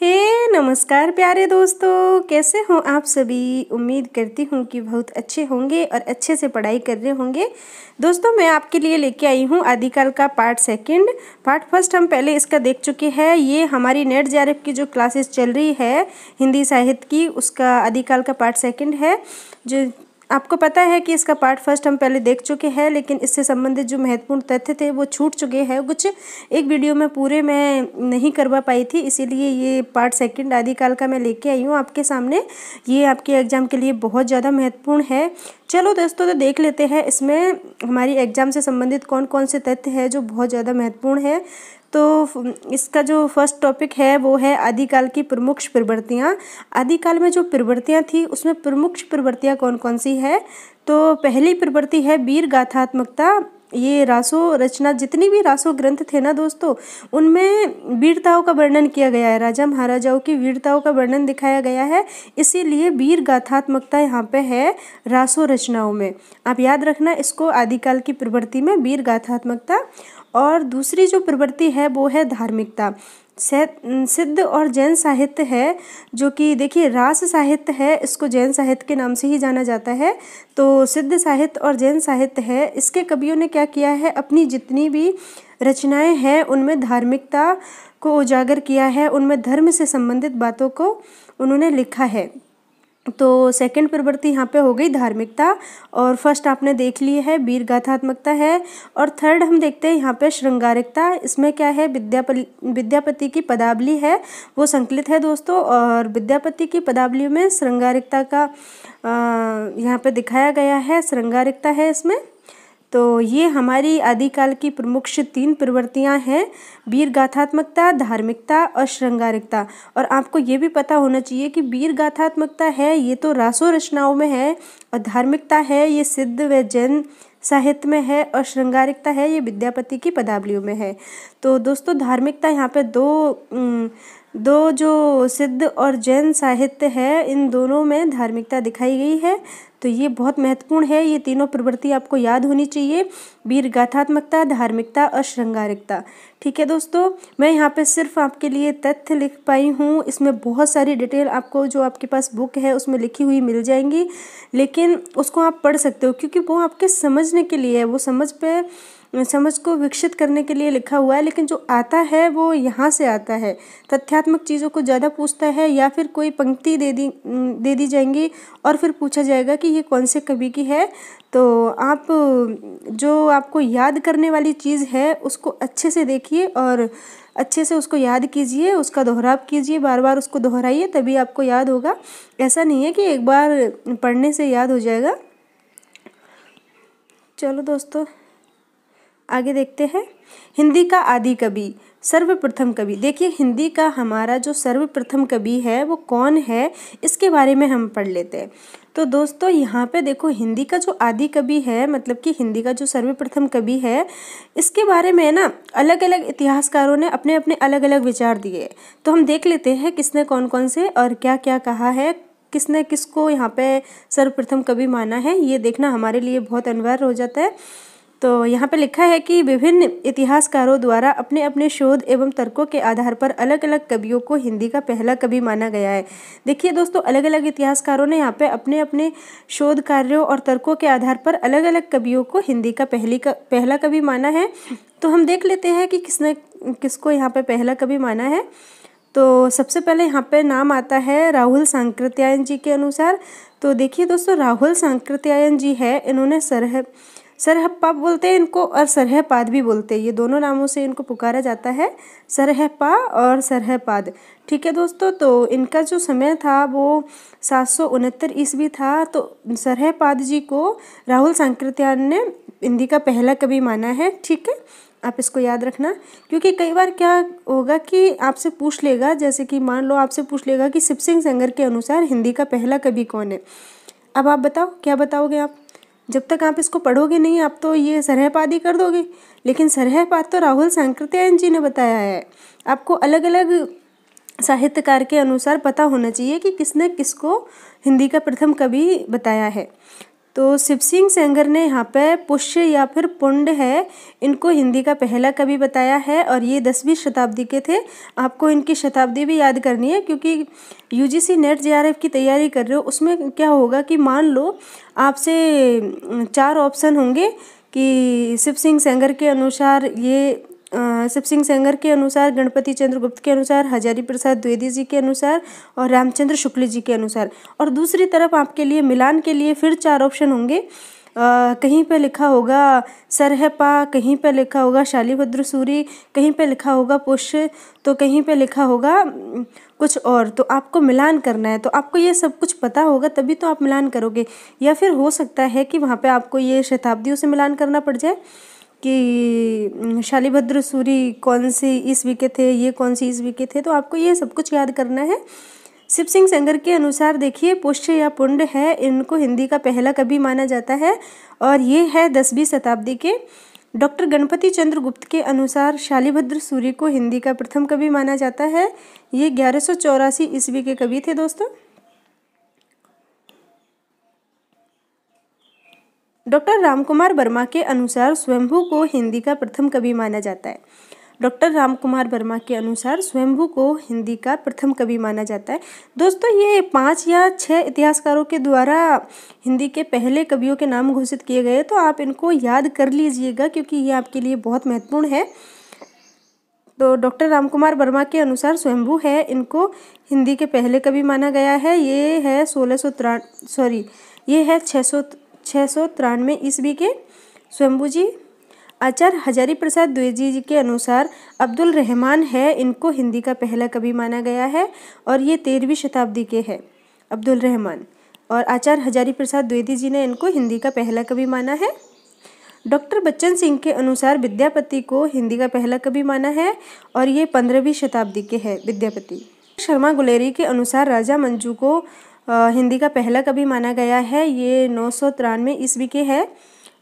हे hey, नमस्कार प्यारे दोस्तों कैसे हो आप सभी उम्मीद करती हूँ कि बहुत अच्छे होंगे और अच्छे से पढ़ाई कर रहे होंगे दोस्तों मैं आपके लिए लेके आई हूँ आदिकाल का पार्ट सेकंड पार्ट फर्स्ट हम पहले इसका देख चुके हैं ये हमारी नेट जे की जो क्लासेस चल रही है हिंदी साहित्य की उसका आदिकाल का पार्ट सेकेंड है जो आपको पता है कि इसका पार्ट फर्स्ट हम पहले देख चुके हैं लेकिन इससे संबंधित जो महत्वपूर्ण तथ्य थे वो छूट चुके हैं कुछ एक वीडियो में पूरे मैं नहीं करवा पाई थी इसीलिए ये पार्ट सेकंड आदिकाल का मैं लेके आई हूँ आपके सामने ये आपके एग्ज़ाम के लिए बहुत ज़्यादा महत्वपूर्ण है चलो दोस्तों तो देख लेते हैं इसमें हमारी एग्ज़ाम से संबंधित कौन कौन से तथ्य है जो बहुत ज़्यादा महत्वपूर्ण है तो इसका जो फर्स्ट टॉपिक है वो है आदिकाल की प्रमुख प्रवृत्तियाँ आदिकाल में जो प्रवृत्तियाँ थी उसमें प्रमुख प्रवृत्तियाँ कौन कौन सी है तो पहली प्रवृत्ति है वीर गाथात्मकता ये रासो रचना जितनी भी रासो ग्रंथ थे ना दोस्तों उनमें वीरताओं का वर्णन किया गया है राजा महाराजाओं की वीरताओं का वर्णन दिखाया गया है इसीलिए वीर गाथात्मकता यहाँ पे है रासो रचनाओं में आप याद रखना इसको आदिकाल की प्रवृत्ति में वीर गाथात्मकता और दूसरी जो प्रवृत्ति है वो है धार्मिकता सिद्ध और जैन साहित्य है जो कि देखिए रास साहित्य है इसको जैन साहित्य के नाम से ही जाना जाता है तो सिद्ध साहित्य और जैन साहित्य है इसके कवियों ने क्या किया है अपनी जितनी भी रचनाएं हैं उनमें धार्मिकता को उजागर किया है उनमें धर्म से संबंधित बातों को उन्होंने लिखा है तो सेकंड प्रवृत्ति यहाँ पे हो गई धार्मिकता और फर्स्ट आपने देख ली है वीर गाथात्मकता है और थर्ड हम देखते हैं यहाँ पे श्रृंगारिकता इसमें क्या है विद्यापति विद्यापति की पदावली है वो संकलित है दोस्तों और विद्यापति की पदावली में श्रृंगारिकता का यहाँ पे दिखाया गया है श्रृंगारिकता है इसमें तो ये हमारी आदिकाल की प्रमुख तीन प्रवृत्तियाँ हैं वीर गाथात्मकता धार्मिकता और श्रृंगारिकता और आपको ये भी पता होना चाहिए कि वीर गाथात्मकता है ये तो रासो रचनाओं में है और धार्मिकता है ये सिद्ध व जैन साहित्य में है और श्रृंगारिकता है ये विद्यापति की पदावलियों में है तो दोस्तों धार्मिकता यहाँ पे दो दो जो सिद्ध और जैन साहित्य है इन दोनों में धार्मिकता दिखाई गई है तो ये बहुत महत्वपूर्ण है ये तीनों प्रवृत्ति आपको याद होनी चाहिए वीर गाथात्मकता धार्मिकता और श्रृंगारिकता ठीक है दोस्तों मैं यहाँ पे सिर्फ आपके लिए तथ्य लिख पाई हूँ इसमें बहुत सारी डिटेल आपको जो आपके पास बुक है उसमें लिखी हुई मिल जाएंगी लेकिन उसको आप पढ़ सकते हो क्योंकि वो आपके समझने के लिए है वो समझ पे समझ को विकसित करने के लिए लिखा हुआ है लेकिन जो आता है वो यहाँ से आता है तथ्यात्मक चीज़ों को ज़्यादा पूछता है या फिर कोई पंक्ति दे दी दे दी जाएंगी और फिर पूछा जाएगा कि ये कौन से कवि की है तो आप जो आपको याद करने वाली चीज़ है उसको अच्छे से देखिए और अच्छे से उसको याद कीजिए उसका दोहराव कीजिए बार बार उसको दोहराइए तभी आपको याद होगा ऐसा नहीं है कि एक बार पढ़ने से याद हो जाएगा चलो दोस्तों आगे देखते हैं हिंदी का आदि कवि सर्वप्रथम कवि देखिए हिंदी का हमारा जो सर्वप्रथम कवि है वो कौन है इसके बारे में हम पढ़ लेते हैं तो दोस्तों यहाँ पे देखो हिंदी का जो आदि कवि है मतलब कि हिंदी का जो सर्वप्रथम कवि है इसके बारे में ना अलग अलग इतिहासकारों ने अपने अपने अलग अलग विचार दिए तो हम देख लेते हैं किसने कौन कौन से और क्या क्या कहा है किसने किसको यहाँ पे सर्वप्रथम कवि माना है ये देखना हमारे लिए बहुत अनिवार्य हो जाता है तो यहाँ पे लिखा है कि विभिन्न इतिहासकारों द्वारा अपने अपने शोध एवं तर्कों के आधार पर अलग अलग कवियों को हिंदी का पहला कवि माना गया है देखिए दोस्तों अलग अलग इतिहासकारों ने यहाँ पे अपने अपने शोध कार्यों और तर्कों के आधार पर अलग अलग कवियों को हिंदी का पहली का पहला कवि माना है तो हम देख लेते हैं कि किसने किसको यहाँ पर पहला कवि माना है तो सबसे पहले यहाँ पर नाम आता है राहुल सांकृत्यायन जी के अनुसार तो देखिए दोस्तों राहुल सांकृत्यायन जी है इन्होंने सरह सरहपाप बोलते हैं इनको और सरहपाद भी बोलते हैं ये दोनों नामों से इनको पुकारा जाता है सरहपा और सरहपाद ठीक है दोस्तों तो इनका जो समय था वो सात सौ उनहत्तर ईस्वी था तो सरहपाद जी को राहुल सांकृत्यान ने हिंदी का पहला कवि माना है ठीक है आप इसको याद रखना क्योंकि कई बार क्या होगा कि आपसे पूछ लेगा जैसे कि मान लो आपसे पूछ लेगा कि शिव सिंह संगर के अनुसार हिंदी का पहला कवि कौन है अब आप बताओ क्या बताओगे आप जब तक आप इसको पढ़ोगे नहीं आप तो ये सरहपादी कर दोगे लेकिन सरहपात तो राहुल सांकृत्यायन जी ने बताया है आपको अलग अलग साहित्यकार के अनुसार पता होना चाहिए कि किसने किसको हिंदी का प्रथम कवि बताया है तो शिव सिंह सेंगर ने यहाँ पे पुष्य या फिर पुंड है इनको हिंदी का पहला कवि बताया है और ये दसवीं शताब्दी के थे आपको इनकी शताब्दी भी याद करनी है क्योंकि यू जी सी नेट जे की तैयारी कर रहे हो उसमें क्या होगा कि मान लो आपसे चार ऑप्शन होंगे कि शिव सिंह सेंगर के अनुसार ये शिव सिंह सेंगर के अनुसार गणपति चंद्र गुप्त के अनुसार हजारी प्रसाद द्विवेदी जी के अनुसार और रामचंद्र शुक्ल जी के अनुसार और दूसरी तरफ आपके लिए मिलान के लिए फिर चार ऑप्शन होंगे आ, कहीं पे लिखा होगा सरहपा कहीं पे लिखा होगा शालीभद्र सूरी कहीं पे लिखा होगा पुष्य तो कहीं पे लिखा होगा कुछ और तो आपको मिलान करना है तो आपको ये सब कुछ पता होगा तभी तो आप मिलान करोगे या फिर हो सकता है कि वहाँ पे आपको ये शताब्दियों से मिलान करना पड़ जाए कि शालीभद्र सूरी कौन सी ईस्वी के थे ये कौन सी ईस्वी के थे तो आपको ये सब कुछ याद करना है शिव सिंह संगर के अनुसार देखिए पुष्य या पुंड है इनको हिंदी का पहला कवि माना जाता है और ये है दसवीं शताब्दी के डॉक्टर गणपति चंद्र गुप्त के अनुसार शालीभद्र सूरी को हिंदी का प्रथम कवि माना जाता है ये ग्यारह ईस्वी के कवि थे दोस्तों डॉक्टर रामकुमार वर्मा के अनुसार स्वयंभू को हिंदी का प्रथम कवि माना जाता है डॉक्टर रामकुमार वर्मा के अनुसार स्वयंभू को हिंदी का प्रथम कवि माना जाता है दोस्तों ये पाँच या छः इतिहासकारों के द्वारा हिंदी के पहले कवियों के नाम घोषित किए गए तो आप इनको याद कर लीजिएगा क्योंकि ये आपके लिए बहुत महत्वपूर्ण है तो डॉक्टर रामकुमार वर्मा के अनुसार स्वयंभू है इनको हिंदी के पहले कवि माना गया है ये है सोलह सौ सॉरी ये है छः सौ छः सौ तिरानवे ईस्वी के स्वयंभू जी आचार्य हजारी प्रसाद द्विवेदी जी के अनुसार अब्दुल रहमान है इनको हिंदी का पहला कवि माना गया है और ये तेरहवीं शताब्दी के है अब्दुल रहमान और आचार्य हजारी प्रसाद द्विवेदी जी ने इनको हिंदी का पहला कवि माना है डॉक्टर बच्चन सिंह के अनुसार विद्यापति को हिंदी का पहला कवि माना है और ये पंद्रहवीं शताब्दी के है विद्यापति शर्मा गुलेरी के अनुसार राजा मंजू को हिंदी का पहला कवि माना गया है ये नौ सौ तिरानवे ईस्वी के है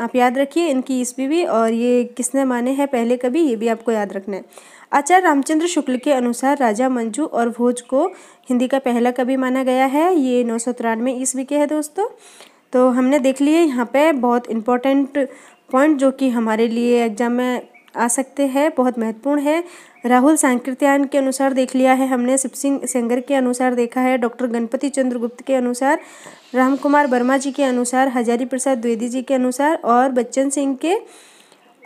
आप याद रखिए इनकी ईस्वी भी और ये किसने माने हैं पहले कवि ये भी आपको याद रखना है आचार्य रामचंद्र शुक्ल के अनुसार राजा मंजू और भोज को हिंदी का पहला कवि माना गया है ये नौ सौ तिरानवे ईस्वी के है दोस्तों तो हमने देख लिए यहाँ पे बहुत इम्पोर्टेंट पॉइंट जो कि हमारे लिए एग्जाम में आ सकते हैं बहुत महत्वपूर्ण है राहुल सांकृत्यान के अनुसार देख लिया है हमने शिव सिंह सेंगर के अनुसार देखा है डॉक्टर गणपति चंद्र गुप्त के अनुसार राम कुमार वर्मा जी के अनुसार हजारी प्रसाद द्विवेदी जी के अनुसार और बच्चन सिंह के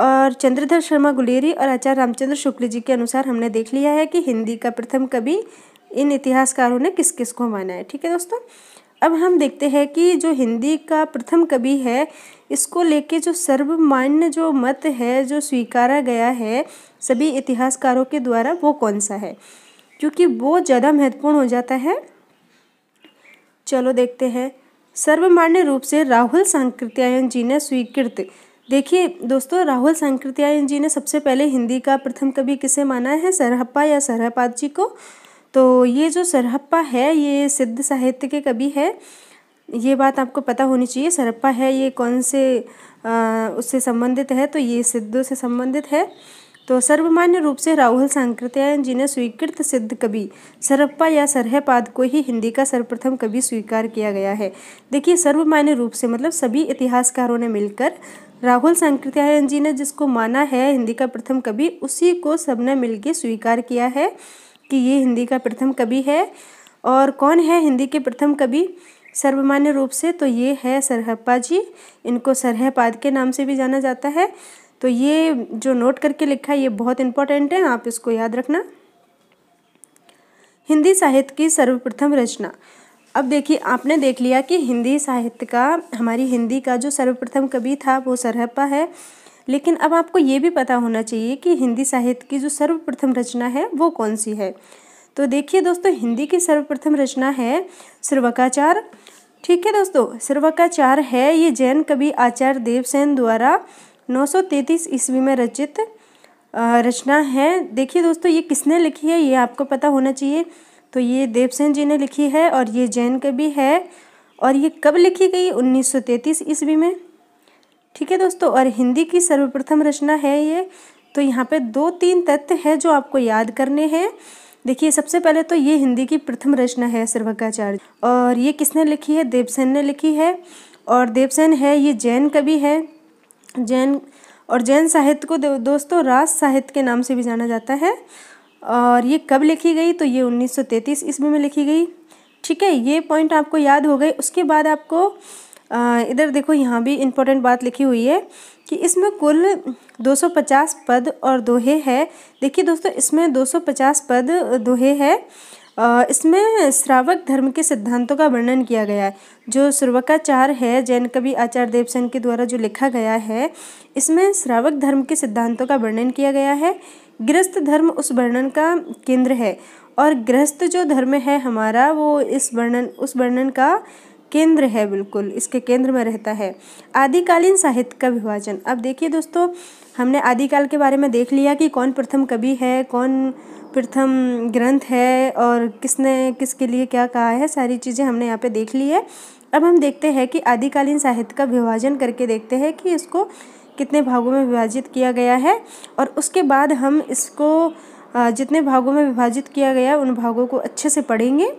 और चंद्रधर शर्मा गुलेरी और आचार्य रामचंद्र शुक्ल जी के अनुसार हमने देख लिया है कि हिंदी का प्रथम कवि इन इतिहासकारों ने किस किस को माना है ठीक है दोस्तों अब हम देखते हैं कि जो हिंदी का प्रथम कवि है इसको लेके जो सर्वमान्य जो मत है जो स्वीकारा गया है सभी इतिहासकारों के द्वारा वो कौन सा है क्योंकि वो ज़्यादा महत्वपूर्ण हो जाता है चलो देखते हैं सर्वमान्य रूप से राहुल सांकृत्यायन जी ने स्वीकृत देखिए दोस्तों राहुल सांकृत्यायन जी ने सबसे पहले हिंदी का प्रथम कवि किसे माना है सरहप्पा या सरहपाद जी को तो ये जो सरहप्पा है ये सिद्ध साहित्य के कवि है ये बात आपको पता होनी चाहिए सरप्पा है ये कौन से आ, उससे संबंधित है तो ये सिद्धों से संबंधित है तो सर्वमान्य रूप से राहुल सांकृत्यायन जी ने स्वीकृत सिद्ध कवि सरप्पा या सरहपाद को ही हिंदी का सर्वप्रथम कवि स्वीकार किया गया है देखिए सर्वमान्य रूप से मतलब सभी इतिहासकारों ने मिलकर राहुल सांकृत्यायन जी ने जिसको माना है हिंदी का प्रथम कवि उसी को सबने मिल स्वीकार किया है कि ये हिंदी का प्रथम कवि है और कौन है हिंदी के प्रथम कवि सर्वमान्य रूप से तो ये है सरहप्पा जी इनको सरहपाद के नाम से भी जाना जाता है तो ये जो नोट करके लिखा है ये बहुत इंपॉर्टेंट है आप इसको याद रखना हिंदी साहित्य की सर्वप्रथम रचना अब देखिए आपने देख लिया कि हिंदी साहित्य का हमारी हिंदी का जो सर्वप्रथम कवि था वो सरहप्पा है लेकिन अब आपको ये भी पता होना चाहिए कि हिंदी साहित्य की जो सर्वप्रथम रचना है वो कौन सी है तो देखिए दोस्तों हिंदी की सर्वप्रथम रचना है सर्वकाचार ठीक है दोस्तों सर्वकाचार है ये जैन कवि आचार्य देवसेन द्वारा 933 ईस्वी में रचित रचना है देखिए दोस्तों ये किसने लिखी है ये आपको पता होना चाहिए तो ये देवसेन जी ने लिखी है और ये जैन कवि है और ये कब लिखी गई 1933 ईस्वी में ठीक है दोस्तों और हिंदी की सर्वप्रथम रचना है ये तो यहाँ पे दो तीन तथ्य है जो आपको याद करने हैं देखिए सबसे पहले तो ये हिंदी की प्रथम रचना है सर्वकाचार्य और ये किसने लिखी है देवसेन ने लिखी है और देवसेन है ये जैन कवि है जैन और जैन साहित्य को दोस्तों रास साहित्य के नाम से भी जाना जाता है और ये कब लिखी गई तो ये 1933 ईस्वी में लिखी गई ठीक है ये पॉइंट आपको याद हो गई उसके बाद आपको इधर देखो यहाँ भी इम्पोर्टेंट बात लिखी हुई है कि इसमें कुल 250 पद और दोहे है देखिए दोस्तों इसमें 250 पद दोहे है इसमें श्रावक धर्म के सिद्धांतों का वर्णन किया गया है जो श्रवकाचार है जैन कवि आचार्य देवसेन के द्वारा जो लिखा गया है इसमें श्रावक धर्म के सिद्धांतों का वर्णन किया गया है गृहस्थ धर्म उस वर्णन का केंद्र है और गृहस्थ जो धर्म है हमारा वो इस वर्णन उस वर्णन का केंद्र है बिल्कुल इसके केंद्र में रहता है आदिकालीन साहित्य का विभाजन अब देखिए दोस्तों हमने आदिकाल के बारे में देख लिया कि कौन प्रथम कवि है कौन प्रथम ग्रंथ है और किसने किसके लिए क्या कहा है सारी चीज़ें हमने यहाँ पे देख ली है अब हम देखते हैं कि आदिकालीन साहित्य का विभाजन करके देखते हैं कि इसको कितने भागों में विभाजित किया गया है और उसके बाद हम इसको जितने भागों में विभाजित किया गया उन भागों को अच्छे से पढ़ेंगे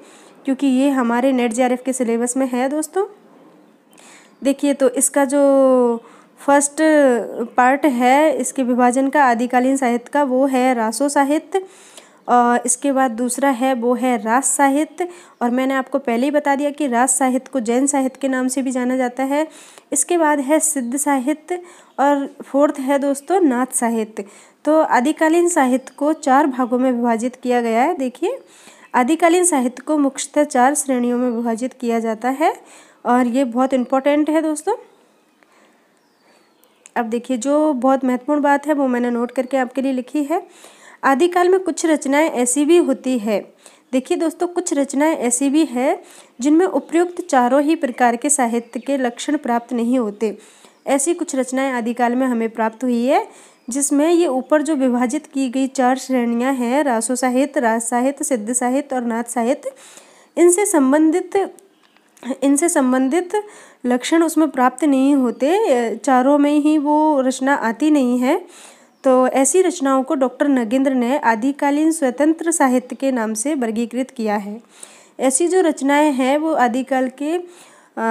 क्योंकि ये हमारे नेट जे के सिलेबस में है दोस्तों देखिए तो इसका जो फर्स्ट पार्ट है इसके विभाजन का आदिकालीन साहित्य का वो है रासो साहित्य और इसके बाद दूसरा है वो है रास साहित्य और मैंने आपको पहले ही बता दिया कि रास साहित्य को जैन साहित्य के नाम से भी जाना जाता है इसके बाद है सिद्ध साहित्य और फोर्थ है दोस्तों नाथ साहित्य तो आदिकालीन साहित्य को चार भागों में विभाजित किया गया है देखिए आदिकालीन साहित्य को मुख्यतः चार श्रेणियों में विभाजित किया जाता है और ये बहुत इम्पोर्टेंट है दोस्तों अब देखिए जो बहुत महत्वपूर्ण बात है वो मैंने नोट करके आपके लिए लिखी है आदिकाल में कुछ रचनाएं ऐसी भी होती है देखिए दोस्तों कुछ रचनाएं ऐसी भी है जिनमें उपयुक्त चारों ही प्रकार के साहित्य के लक्षण प्राप्त नहीं होते ऐसी कुछ रचनाएं आदिकाल में हमें प्राप्त हुई है जिसमें ये ऊपर जो विभाजित की गई चार श्रेणियां हैं रासो साहित्य राज साहित्य सिद्ध साहित्य और नाथ साहित्य इनसे संबंधित इनसे संबंधित लक्षण उसमें प्राप्त नहीं होते चारों में ही वो रचना आती नहीं है तो ऐसी रचनाओं को डॉक्टर नगेंद्र ने आदिकालीन स्वतंत्र साहित्य के नाम से वर्गीकृत किया है ऐसी जो रचनाएं हैं वो आदिकाल के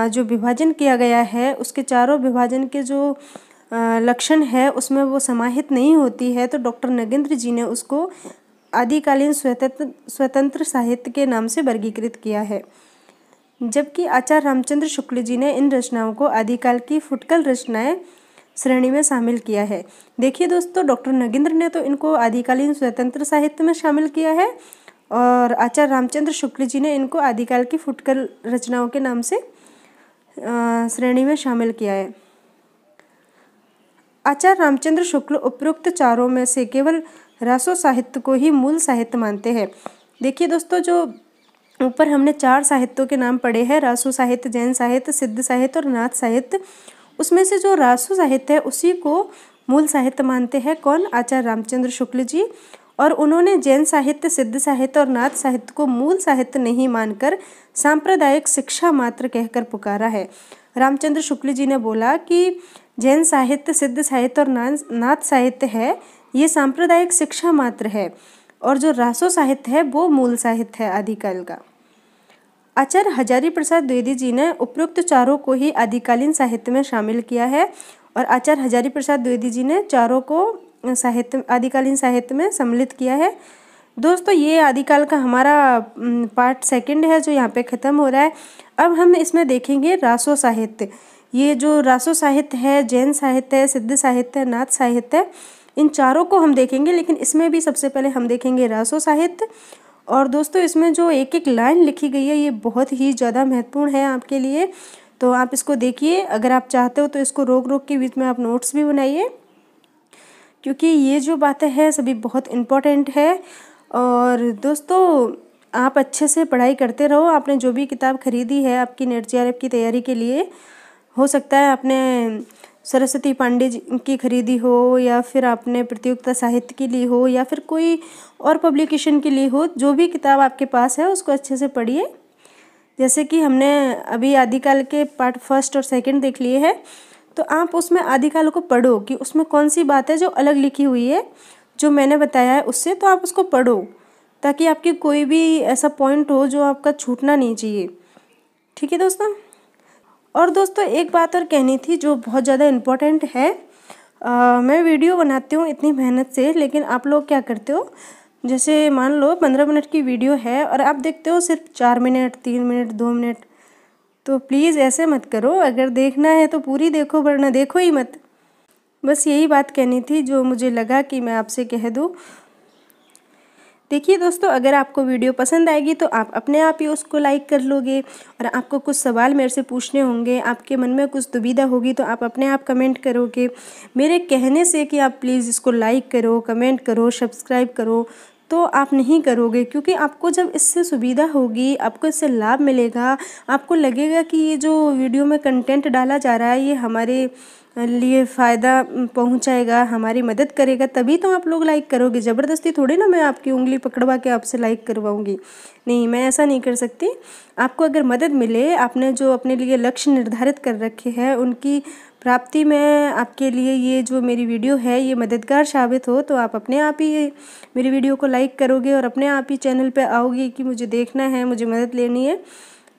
जो विभाजन किया गया है उसके चारों विभाजन के जो लक्षण है उसमें वो समाहित नहीं होती है तो डॉक्टर नगेंद्र जी ने उसको आदिकालीन स्वतंत्र स्वतंत्र साहित्य के नाम से वर्गीकृत किया है जबकि आचार्य रामचंद्र शुक्ल जी ने इन रचनाओं को आदिकाल की फुटकल रचनाएं श्रेणी में शामिल किया है देखिए दोस्तों डॉक्टर नगेंद्र ने तो इनको आदिकालीन स्वतंत्र साहित्य में शामिल किया है और आचार्य रामचंद्र शुक्ल जी ने इनको आदिकाल की फुटकल रचनाओं के नाम से श्रेणी में शामिल किया है आचार्य रामचंद्र शुक्ल उपरोक्त चारों में से केवल रसो साहित्य को ही मूल साहित्य मानते हैं देखिए दोस्तों जो ऊपर हमने चार साहित्यों के नाम पढ़े हैं रासो साहित्य जैन साहित्य सिद्ध साहित्य और नाथ साहित्य उसमें से जो रासो साहित्य है उसी को मूल साहित्य मानते हैं कौन आचार्य रामचंद्र शुक्ल जी और उन्होंने जैन साहित्य सिद्ध साहित्य और नाथ साहित्य को मूल साहित्य नहीं मानकर सांप्रदायिक शिक्षा मात्र कहकर पुकारा है रामचंद्र शुक्ल जी ने बोला कि जैन साहित्य सिद्ध साहित्य और नाथ साहित्य है ये सांप्रदायिक शिक्षा मात्र है और जो रासो साहित्य है वो मूल साहित्य है आदिकाल का आचार्य हजारी प्रसाद द्विवेदी जी ने उपरोक्त चारों को ही आदिकालीन साहित्य में शामिल किया है और आचार्य हजारी प्रसाद द्विवेदी जी ने चारों को साहित्य आदिकालीन साहित्य में सम्मिलित किया है दोस्तों ये आदिकाल का हमारा पार्ट सेकंड है जो यहाँ पे ख़त्म हो रहा है अब हम इसमें देखेंगे रासो साहित्य ये जो रासो साहित्य है जैन साहित्य है सिद्ध साहित्य है नाथ साहित्य इन चारों को हम देखेंगे लेकिन इसमें भी सबसे पहले हम देखेंगे रासो साहित्य और दोस्तों इसमें जो एक एक लाइन लिखी गई है ये बहुत ही ज़्यादा महत्वपूर्ण है आपके लिए तो आप इसको देखिए अगर आप चाहते हो तो इसको रोक रोक के बीच में आप नोट्स भी बनाइए क्योंकि ये जो बातें हैं सभी बहुत इम्पोर्टेंट है और दोस्तों आप अच्छे से पढ़ाई करते रहो आपने जो भी किताब खरीदी है आपकी नेट जी की तैयारी के लिए हो सकता है आपने सरस्वती पांडे जी की खरीदी हो या फिर आपने प्रतियोगिता साहित्य की ली हो या फिर कोई और पब्लिकेशन की ली हो जो भी किताब आपके पास है उसको अच्छे से पढ़िए जैसे कि हमने अभी आदिकाल के पार्ट फर्स्ट और सेकंड देख लिए हैं तो आप उसमें आदिकाल को पढ़ो कि उसमें कौन सी बात है जो अलग लिखी हुई है जो मैंने बताया है उससे तो आप उसको पढ़ो ताकि आपके कोई भी ऐसा पॉइंट हो जो आपका छूटना नहीं चाहिए ठीक है दोस्तों और दोस्तों एक बात और कहनी थी जो बहुत ज़्यादा इम्पोर्टेंट है आ, मैं वीडियो बनाती हूँ इतनी मेहनत से लेकिन आप लोग क्या करते हो जैसे मान लो पंद्रह मिनट की वीडियो है और आप देखते हो सिर्फ चार मिनट तीन मिनट दो मिनट तो प्लीज़ ऐसे मत करो अगर देखना है तो पूरी देखो वरना देखो ही मत बस यही बात कहनी थी जो मुझे लगा कि मैं आपसे कह दूँ देखिए दोस्तों अगर आपको वीडियो पसंद आएगी तो आप अपने आप ही उसको लाइक कर लोगे और आपको कुछ सवाल मेरे से पूछने होंगे आपके मन में कुछ दुविधा होगी तो आप अपने आप कमेंट करोगे मेरे कहने से कि आप प्लीज़ इसको लाइक करो कमेंट करो सब्सक्राइब करो तो आप नहीं करोगे क्योंकि आपको जब इससे सुविधा होगी आपको इससे लाभ मिलेगा आपको लगेगा कि ये जो वीडियो में कंटेंट डाला जा रहा है ये हमारे लिए फ़ायदा पहुंचाएगा हमारी मदद करेगा तभी तो आप लोग लाइक करोगे ज़बरदस्ती थोड़ी ना मैं आपकी उंगली पकड़वा के आपसे लाइक करवाऊंगी नहीं मैं ऐसा नहीं कर सकती आपको अगर मदद मिले आपने जो अपने लिए लक्ष्य निर्धारित कर रखे हैं उनकी प्राप्ति में आपके लिए ये जो मेरी वीडियो है ये मददगार साबित हो तो आप अपने आप ही मेरी वीडियो को लाइक करोगे और अपने आप ही चैनल पर आओगे कि मुझे देखना है मुझे मदद लेनी है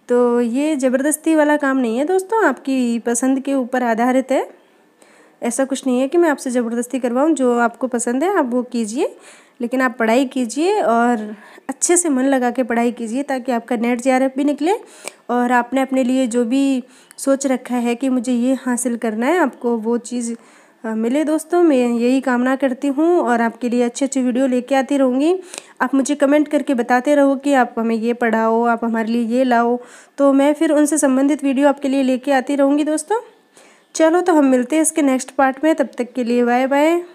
तो ये ज़बरदस्ती वाला काम नहीं है दोस्तों आपकी पसंद के ऊपर आधारित है ऐसा कुछ नहीं है कि मैं आपसे ज़बरदस्ती करवाऊँ जो आपको पसंद है आप वो कीजिए लेकिन आप पढ़ाई कीजिए और अच्छे से मन लगा के पढ़ाई कीजिए ताकि आपका नेट जे भी निकले और आपने अपने लिए जो भी सोच रखा है कि मुझे ये हासिल करना है आपको वो चीज़ मिले दोस्तों मैं यही कामना करती हूँ और आपके लिए अच्छी अच्छी वीडियो लेके आती रहूँगी आप मुझे कमेंट करके बताते रहो कि आप हमें ये पढ़ाओ आप हमारे लिए ये लाओ तो मैं फिर उनसे संबंधित वीडियो आपके लिए लेके आती रहूँगी दोस्तों चलो तो हम मिलते हैं इसके नेक्स्ट पार्ट में तब तक के लिए बाय बाय